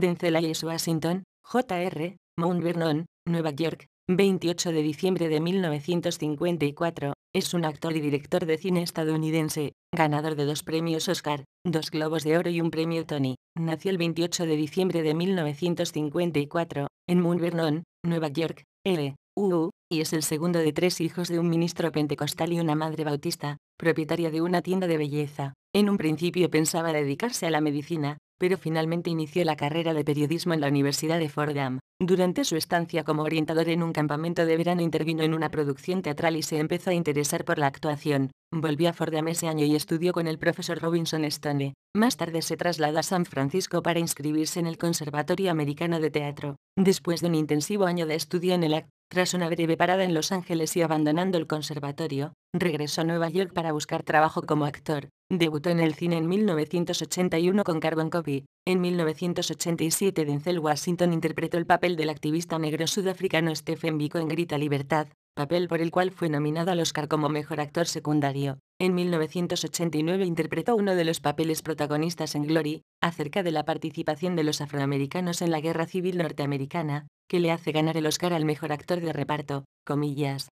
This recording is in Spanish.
Denzel I.S. Washington, J.R., Mount Vernon, Nueva York, 28 de diciembre de 1954, es un actor y director de cine estadounidense, ganador de dos premios Oscar, dos Globos de Oro y un premio Tony. Nació el 28 de diciembre de 1954, en Mount Vernon, Nueva York, L. y es el segundo de tres hijos de un ministro pentecostal y una madre bautista, propietaria de una tienda de belleza. En un principio pensaba dedicarse a la medicina, pero finalmente inició la carrera de periodismo en la Universidad de Fordham. Durante su estancia como orientador en un campamento de verano intervino en una producción teatral y se empezó a interesar por la actuación. Volvió a Fordham ese año y estudió con el profesor Robinson Stone. Más tarde se trasladó a San Francisco para inscribirse en el Conservatorio Americano de Teatro. Después de un intensivo año de estudio en el act, tras una breve parada en Los Ángeles y abandonando el conservatorio, Regresó a Nueva York para buscar trabajo como actor. Debutó en el cine en 1981 con Carbon Copy. En 1987 Denzel Washington interpretó el papel del activista negro sudafricano Stephen Biko en Grita Libertad, papel por el cual fue nominado al Oscar como Mejor Actor Secundario. En 1989 interpretó uno de los papeles protagonistas en Glory, acerca de la participación de los afroamericanos en la Guerra Civil Norteamericana, que le hace ganar el Oscar al Mejor Actor de Reparto, comillas.